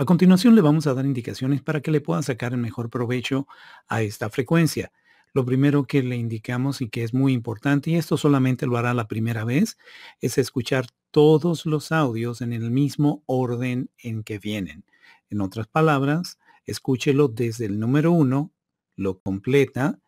A continuación le vamos a dar indicaciones para que le pueda sacar el mejor provecho a esta frecuencia. Lo primero que le indicamos y que es muy importante, y esto solamente lo hará la primera vez, es escuchar todos los audios en el mismo orden en que vienen. En otras palabras, escúchelo desde el número uno, lo completa,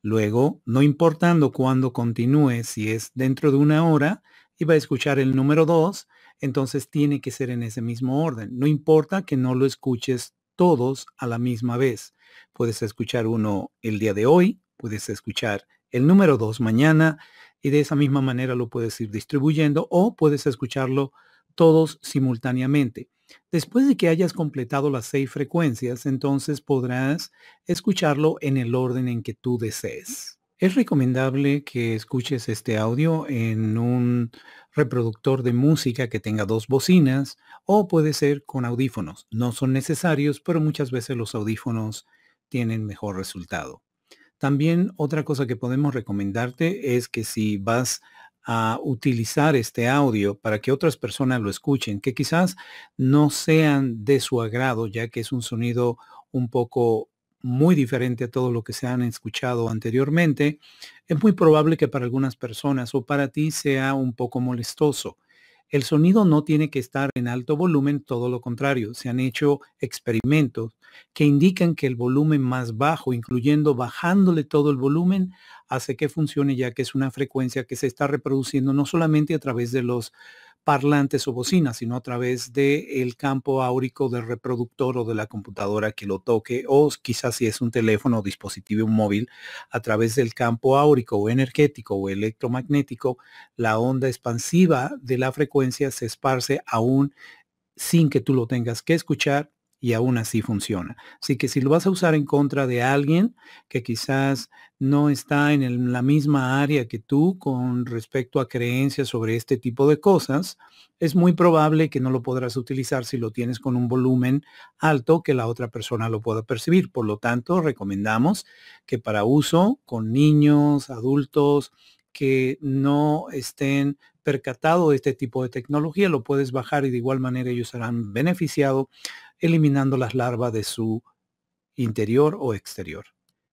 luego, no importando cuándo continúe, si es dentro de una hora, y va a escuchar el número dos entonces tiene que ser en ese mismo orden. No importa que no lo escuches todos a la misma vez. Puedes escuchar uno el día de hoy, puedes escuchar el número dos mañana y de esa misma manera lo puedes ir distribuyendo o puedes escucharlo todos simultáneamente. Después de que hayas completado las seis frecuencias, entonces podrás escucharlo en el orden en que tú desees. Es recomendable que escuches este audio en un reproductor de música que tenga dos bocinas o puede ser con audífonos. No son necesarios, pero muchas veces los audífonos tienen mejor resultado. También otra cosa que podemos recomendarte es que si vas a utilizar este audio para que otras personas lo escuchen, que quizás no sean de su agrado, ya que es un sonido un poco muy diferente a todo lo que se han escuchado anteriormente, es muy probable que para algunas personas o para ti sea un poco molestoso. El sonido no tiene que estar en alto volumen, todo lo contrario, se han hecho experimentos que indican que el volumen más bajo, incluyendo bajándole todo el volumen, hace que funcione ya que es una frecuencia que se está reproduciendo no solamente a través de los parlantes o bocinas, sino a través del campo áurico del reproductor o de la computadora que lo toque, o quizás si es un teléfono o dispositivo móvil, a través del campo áurico o energético o electromagnético, la onda expansiva de la frecuencia se esparce aún sin que tú lo tengas que escuchar y aún así funciona. Así que si lo vas a usar en contra de alguien que quizás no está en la misma área que tú con respecto a creencias sobre este tipo de cosas, es muy probable que no lo podrás utilizar si lo tienes con un volumen alto que la otra persona lo pueda percibir. Por lo tanto, recomendamos que para uso con niños, adultos, que no estén percatados de este tipo de tecnología, lo puedes bajar y de igual manera ellos serán beneficiados eliminando las larvas de su interior o exterior.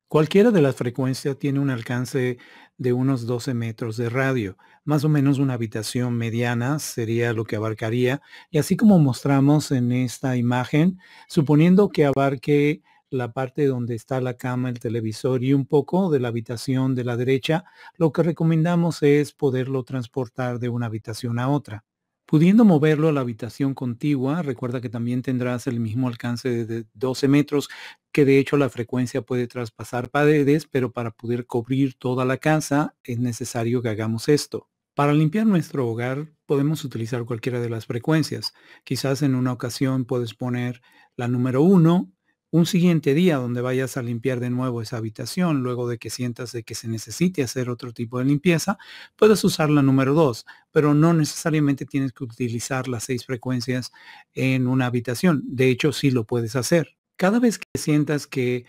Cualquiera de las frecuencias tiene un alcance de unos 12 metros de radio. Más o menos una habitación mediana sería lo que abarcaría. Y así como mostramos en esta imagen, suponiendo que abarque la parte donde está la cama, el televisor y un poco de la habitación de la derecha, lo que recomendamos es poderlo transportar de una habitación a otra pudiendo moverlo a la habitación contigua. Recuerda que también tendrás el mismo alcance de 12 metros, que de hecho la frecuencia puede traspasar paredes, pero para poder cubrir toda la casa es necesario que hagamos esto. Para limpiar nuestro hogar podemos utilizar cualquiera de las frecuencias. Quizás en una ocasión puedes poner la número 1 un siguiente día donde vayas a limpiar de nuevo esa habitación, luego de que sientas de que se necesite hacer otro tipo de limpieza, puedes usar la número 2, pero no necesariamente tienes que utilizar las seis frecuencias en una habitación. De hecho, sí lo puedes hacer. Cada vez que sientas que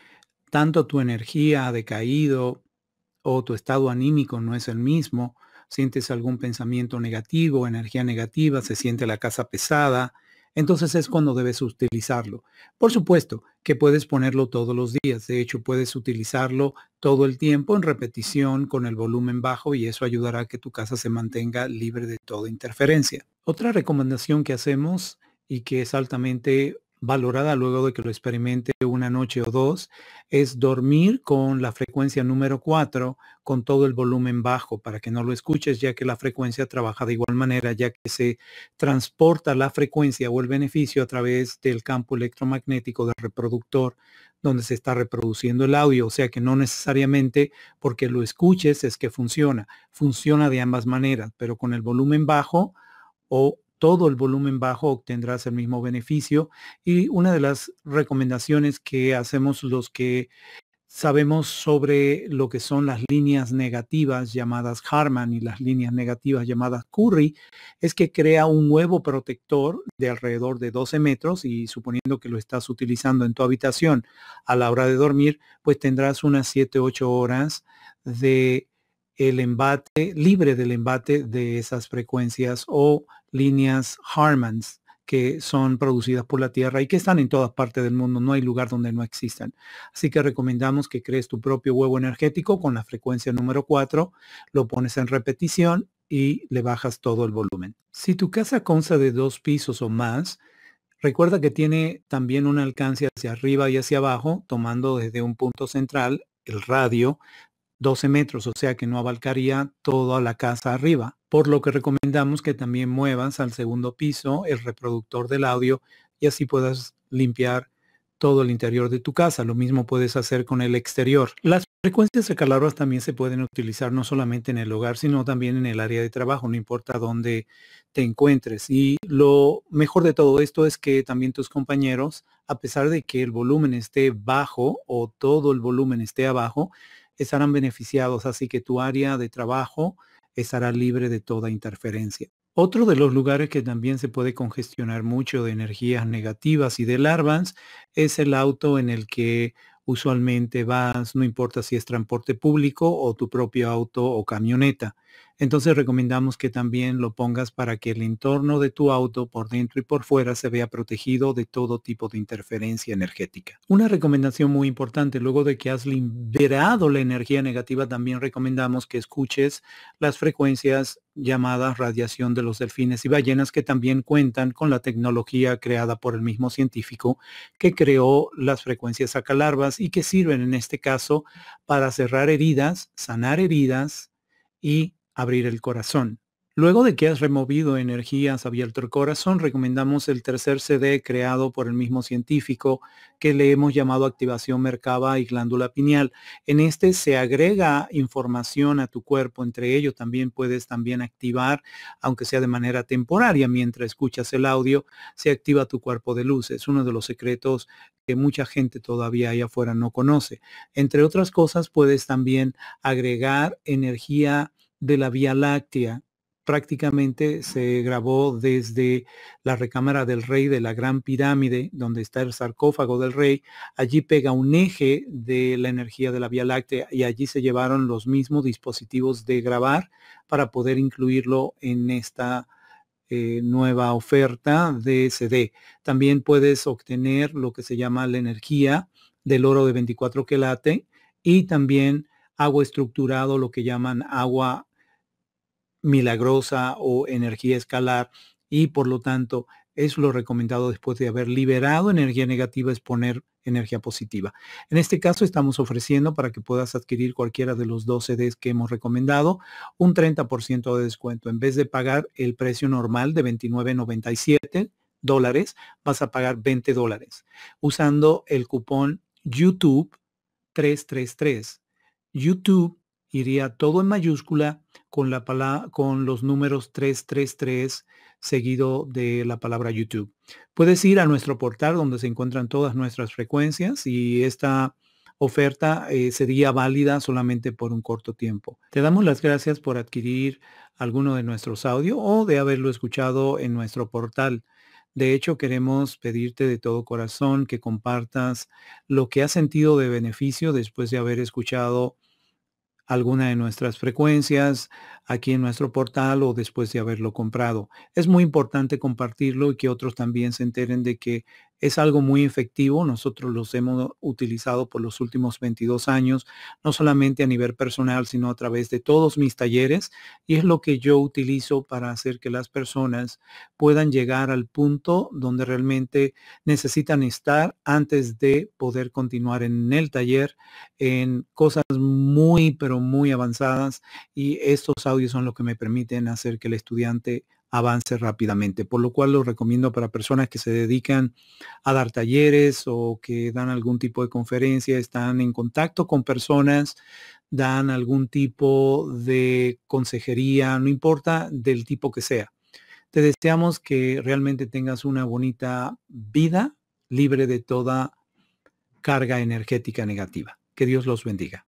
tanto tu energía ha decaído o tu estado anímico no es el mismo, sientes algún pensamiento negativo, energía negativa, se siente la casa pesada, entonces es cuando debes utilizarlo. Por supuesto que puedes ponerlo todos los días, de hecho puedes utilizarlo todo el tiempo en repetición con el volumen bajo y eso ayudará a que tu casa se mantenga libre de toda interferencia. Otra recomendación que hacemos y que es altamente valorada luego de que lo experimente una noche o dos, es dormir con la frecuencia número 4 con todo el volumen bajo para que no lo escuches, ya que la frecuencia trabaja de igual manera, ya que se transporta la frecuencia o el beneficio a través del campo electromagnético del reproductor donde se está reproduciendo el audio, o sea que no necesariamente porque lo escuches es que funciona, funciona de ambas maneras, pero con el volumen bajo o todo el volumen bajo obtendrás el mismo beneficio. Y una de las recomendaciones que hacemos los que sabemos sobre lo que son las líneas negativas llamadas Harman y las líneas negativas llamadas Curry, es que crea un nuevo protector de alrededor de 12 metros y suponiendo que lo estás utilizando en tu habitación a la hora de dormir, pues tendrás unas 7-8 horas de el embate, libre del embate de esas frecuencias o líneas Harmans que son producidas por la Tierra y que están en todas partes del mundo. No hay lugar donde no existan. Así que recomendamos que crees tu propio huevo energético con la frecuencia número 4, lo pones en repetición y le bajas todo el volumen. Si tu casa consta de dos pisos o más, recuerda que tiene también un alcance hacia arriba y hacia abajo, tomando desde un punto central el radio 12 metros, o sea que no abarcaría toda la casa arriba, por lo que recomendamos que también muevas al segundo piso el reproductor del audio y así puedas limpiar todo el interior de tu casa. Lo mismo puedes hacer con el exterior. Las frecuencias acaloradas también se pueden utilizar no solamente en el hogar, sino también en el área de trabajo, no importa dónde te encuentres. Y lo mejor de todo esto es que también tus compañeros, a pesar de que el volumen esté bajo o todo el volumen esté abajo, estarán beneficiados, así que tu área de trabajo estará libre de toda interferencia. Otro de los lugares que también se puede congestionar mucho de energías negativas y de larvas es el auto en el que usualmente vas, no importa si es transporte público o tu propio auto o camioneta. Entonces recomendamos que también lo pongas para que el entorno de tu auto por dentro y por fuera se vea protegido de todo tipo de interferencia energética. Una recomendación muy importante, luego de que has liberado la energía negativa, también recomendamos que escuches las frecuencias llamadas radiación de los delfines y ballenas que también cuentan con la tecnología creada por el mismo científico que creó las frecuencias acalarvas y que sirven en este caso para cerrar heridas, sanar heridas y abrir el corazón. Luego de que has removido energías, abierto el corazón, recomendamos el tercer CD creado por el mismo científico que le hemos llamado activación mercaba y glándula pineal. En este se agrega información a tu cuerpo, entre ellos también puedes también activar, aunque sea de manera temporaria, mientras escuchas el audio, se activa tu cuerpo de luz. Es uno de los secretos que mucha gente todavía allá afuera no conoce. Entre otras cosas, puedes también agregar energía de la Vía Láctea. Prácticamente se grabó desde la recámara del rey de la Gran Pirámide, donde está el sarcófago del rey. Allí pega un eje de la energía de la Vía Láctea y allí se llevaron los mismos dispositivos de grabar para poder incluirlo en esta eh, nueva oferta de CD. También puedes obtener lo que se llama la energía del oro de 24 quelate y también agua estructurado, lo que llaman agua milagrosa o energía escalar y por lo tanto es lo recomendado después de haber liberado energía negativa es poner energía positiva. En este caso estamos ofreciendo para que puedas adquirir cualquiera de los 12 CDs que hemos recomendado un 30% de descuento. En vez de pagar el precio normal de 29.97 dólares, vas a pagar 20 dólares usando el cupón YouTube 333. YouTube iría todo en mayúscula con, la con los números 333 seguido de la palabra YouTube. Puedes ir a nuestro portal donde se encuentran todas nuestras frecuencias y esta oferta eh, sería válida solamente por un corto tiempo. Te damos las gracias por adquirir alguno de nuestros audios o de haberlo escuchado en nuestro portal. De hecho, queremos pedirte de todo corazón que compartas lo que has sentido de beneficio después de haber escuchado alguna de nuestras frecuencias aquí en nuestro portal o después de haberlo comprado. Es muy importante compartirlo y que otros también se enteren de que es algo muy efectivo. Nosotros los hemos utilizado por los últimos 22 años, no solamente a nivel personal, sino a través de todos mis talleres. Y es lo que yo utilizo para hacer que las personas puedan llegar al punto donde realmente necesitan estar antes de poder continuar en el taller en cosas muy, pero muy avanzadas. Y estos audios son lo que me permiten hacer que el estudiante avance rápidamente, por lo cual lo recomiendo para personas que se dedican a dar talleres o que dan algún tipo de conferencia, están en contacto con personas, dan algún tipo de consejería, no importa del tipo que sea. Te deseamos que realmente tengas una bonita vida libre de toda carga energética negativa. Que Dios los bendiga.